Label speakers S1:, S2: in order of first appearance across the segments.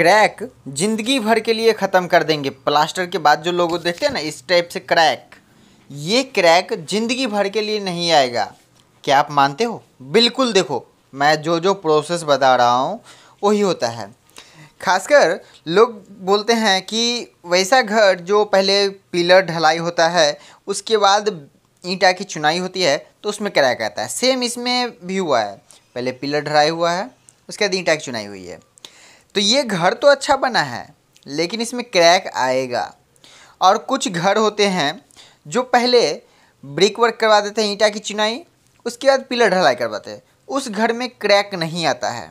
S1: crack जिंदगी भर के लिए ख़त्म कर देंगे प्लास्टर के बाद जो लोगों देखते हैं ना इस टाइप से क्रैक ये क्रैक जिंदगी भर के लिए नहीं आएगा क्या आप मानते हो बिल्कुल देखो मैं जो जो प्रोसेस बता रहा हूँ वही होता है खासकर लोग बोलते हैं कि वैसा घर जो पहले पिलर ढलाई होता है उसके बाद ईंटा की चुनाई होती है तो उसमें क्रैक आता है सेम इसमें भी हुआ है पहले पिलर ढलाई हुआ है उसके बाद ईंटा की चुनाई हुई है तो ये घर तो अच्छा बना है लेकिन इसमें क्रैक आएगा और कुछ घर होते हैं जो पहले ब्रिक वर्क करवा देते हैं ईंटा की चुनाई उसके बाद पिलर ढलाई करवाते हैं उस घर में क्रैक नहीं आता है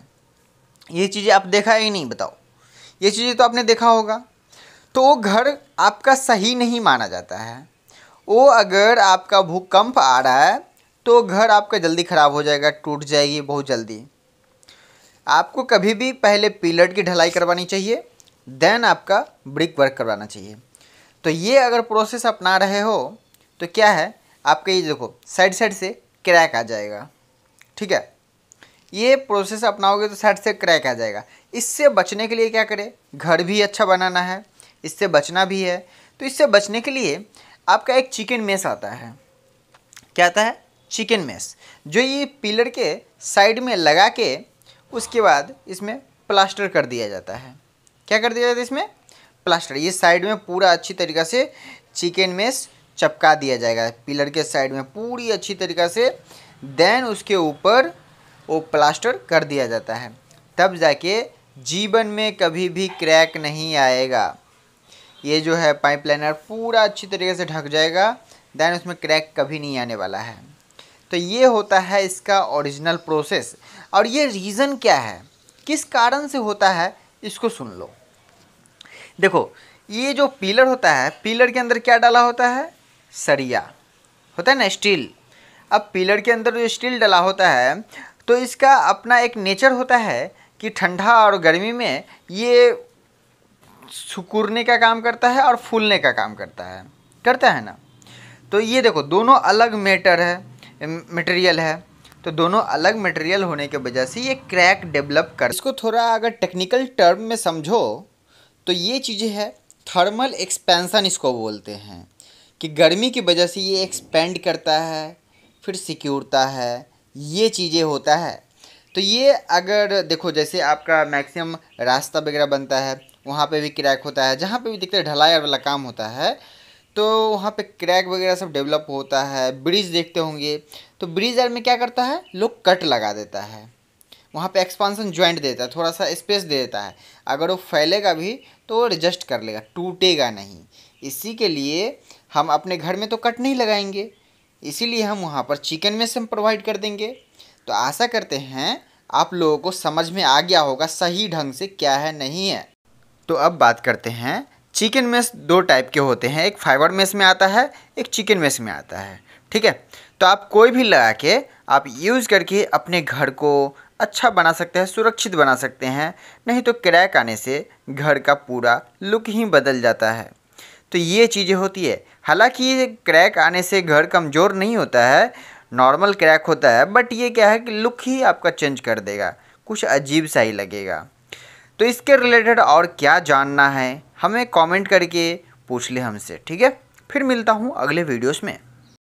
S1: ये चीज़ें आप देखा ही नहीं बताओ ये चीज़ें तो आपने देखा होगा तो वो घर आपका सही नहीं माना जाता है वो अगर आपका भूकंप आ रहा है तो घर आपका जल्दी ख़राब हो जाएगा टूट जाएगी बहुत जल्दी आपको कभी भी पहले पिलर की ढलाई करवानी चाहिए देन आपका ब्रिक वर्क करवाना चाहिए तो ये अगर प्रोसेस अपना रहे हो तो क्या है आपका ये देखो साइड साइड से क्रैक आ जाएगा ठीक है ये प्रोसेस अपनाओगे तो साइड से क्रैक आ जाएगा इससे बचने के लिए क्या करें घर भी अच्छा बनाना है इससे बचना भी है तो इससे बचने के लिए आपका एक चिकन मेस आता है क्या आता है चिकन मेस जो ये पिलर के साइड में लगा के उसके बाद इसमें प्लास्टर कर दिया जाता है क्या कर दिया जाता है इसमें प्लास्टर ये साइड में पूरा अच्छी तरीका से चिकन मेस चपका दिया जाएगा पिलर के साइड में पूरी अच्छी तरीका से देन उसके ऊपर वो प्लास्टर कर दिया जाता है तब जाके जीवन में कभी भी क्रैक नहीं आएगा ये जो है पाइपलाइनर पूरा अच्छी तरीके से ढक जाएगा देन उसमें क्रैक कभी नहीं आने वाला है तो ये होता है इसका ओरिजिनल प्रोसेस और ये रीज़न क्या है किस कारण से होता है इसको सुन लो देखो ये जो पिलर होता है पिलर के अंदर क्या डाला होता है सरिया होता है ना स्टील अब पिलर के अंदर जो स्टील डाला होता है तो इसका अपना एक नेचर होता है कि ठंडा और गर्मी में ये सुकुरने का काम करता है और फूलने का काम करता है करता है ना तो ये देखो दोनों अलग मैटर है मटेरियल है तो दोनों अलग मटेरियल होने की वजह से ये क्रैक डेवलप कर इसको थोड़ा अगर टेक्निकल टर्म में समझो तो ये चीज़ें है थर्मल एक्सपेंसन इसको बोलते हैं कि गर्मी की वजह से ये एक्सपेंड करता है फिर सिक्योरता है ये चीज़ें होता है तो ये अगर देखो जैसे आपका मैक्सिमम रास्ता वगैरह बनता है वहाँ पे भी क्रैक होता है जहाँ पे भी दिखता हैं ढलाई वाला काम होता है तो वहाँ पे क्रैक वगैरह सब डेवलप होता है ब्रिज देखते होंगे तो ब्रिज यार में क्या करता है लोग कट लगा देता है वहाँ पे एक्सपांसन ज्वाइंट देता है थोड़ा सा स्पेस दे देता है अगर वो फैलेगा भी तो वो एडजस्ट कर लेगा टूटेगा नहीं इसी के लिए हम अपने घर में तो कट नहीं लगाएंगे इसीलिए हम वहाँ पर चिकन में से प्रोवाइड कर देंगे तो आशा करते हैं आप लोगों को समझ में आ गया होगा सही ढंग से क्या है नहीं है तो अब बात करते हैं चिकन मेस दो टाइप के होते हैं एक फाइबर मेस में आता है एक चिकन मेस में आता है ठीक है तो आप कोई भी लगा के आप यूज़ करके अपने घर को अच्छा बना सकते हैं सुरक्षित बना सकते हैं नहीं तो क्रैक आने से घर का पूरा लुक ही बदल जाता है तो ये चीज़ें होती है हालांकि ये क्रैक आने से घर कमज़ोर नहीं होता है नॉर्मल क्रैक होता है बट ये क्या है कि लुक ही आपका चेंज कर देगा कुछ अजीब सा ही लगेगा तो इसके रिलेटेड और क्या जानना है हमें कमेंट करके पूछ ले हमसे ठीक है फिर मिलता हूँ अगले वीडियोस में